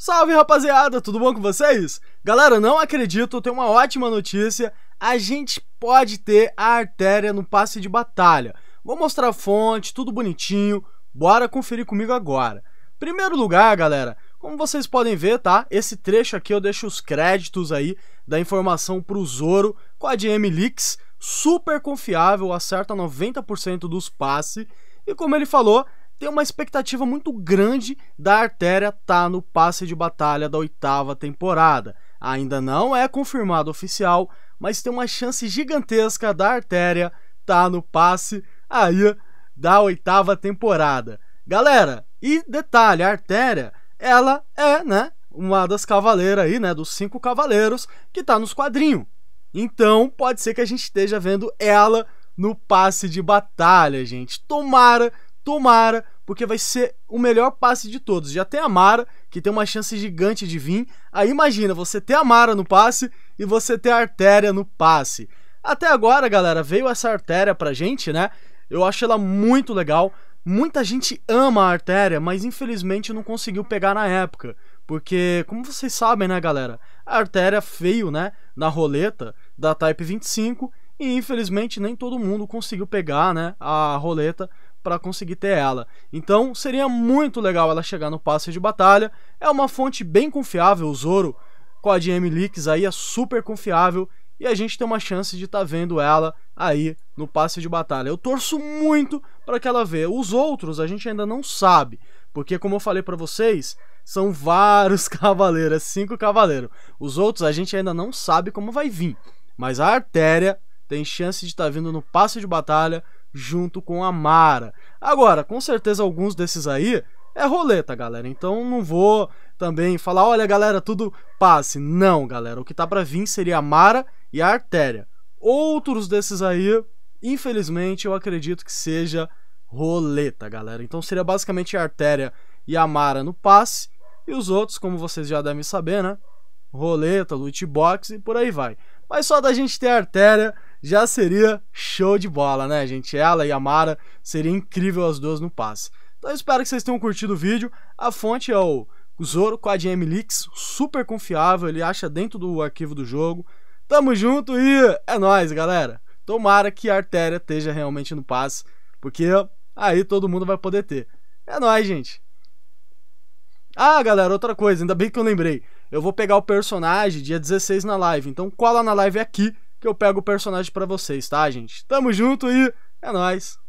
Salve rapaziada, tudo bom com vocês? Galera, não acredito, tem uma ótima notícia. A gente pode ter a artéria no passe de batalha. Vou mostrar a fonte, tudo bonitinho. Bora conferir comigo agora. Primeiro lugar, galera, como vocês podem ver, tá? Esse trecho aqui eu deixo os créditos aí da informação pro Zoro com a DM Leaks, super confiável, acerta 90% dos passes. E como ele falou, tem uma expectativa muito grande da artéria estar tá no passe de batalha da oitava temporada. Ainda não é confirmado oficial, mas tem uma chance gigantesca da artéria estar tá no passe aí da oitava temporada. Galera, e detalhe, a artéria, ela é, né, uma das cavaleiras aí, né, dos cinco cavaleiros que tá nos quadrinhos. Então, pode ser que a gente esteja vendo ela no passe de batalha, gente. Tomara Tomara, porque vai ser o melhor passe de todos. Já tem a Mara, que tem uma chance gigante de vir. Aí imagina, você ter a Mara no passe e você ter a artéria no passe. Até agora, galera, veio essa artéria pra gente, né? Eu acho ela muito legal. Muita gente ama a artéria, mas infelizmente não conseguiu pegar na época. Porque, como vocês sabem, né, galera? A artéria feio, né? Na roleta da Type 25. E infelizmente nem todo mundo conseguiu pegar, né? A roleta para conseguir ter ela. Então seria muito legal ela chegar no passe de batalha. É uma fonte bem confiável, o Zoro, com a GM Leaks aí é super confiável e a gente tem uma chance de estar tá vendo ela aí no passe de batalha. Eu torço muito para que ela veja. Os outros a gente ainda não sabe, porque como eu falei para vocês, são vários cavaleiros, é cinco cavaleiros. Os outros a gente ainda não sabe como vai vir, mas a artéria tem chance de estar tá vindo no passe de batalha junto com a Mara. Agora, com certeza alguns desses aí é roleta, galera. Então não vou também falar, olha galera, tudo passe. Não, galera, o que tá para vir seria a Mara e a Artéria. Outros desses aí, infelizmente, eu acredito que seja roleta, galera. Então seria basicamente a Artéria e a Mara no passe e os outros, como vocês já devem saber, né? Roleta, loot box e por aí vai. Mas só da gente ter a Artéria já seria show de bola, né, gente? Ela e a Mara seria incrível as duas no passe. Então eu espero que vocês tenham curtido o vídeo. A fonte é o Zoro com a GM Leaks, super confiável, ele acha dentro do arquivo do jogo. Tamo junto e é nós, galera. Tomara que a artéria esteja realmente no passe, porque aí todo mundo vai poder ter. É nós, gente. Ah, galera, outra coisa, ainda bem que eu lembrei. Eu vou pegar o personagem dia 16 na live, então cola na live aqui que eu pego o personagem para vocês, tá, gente? Tamo junto e é nóis!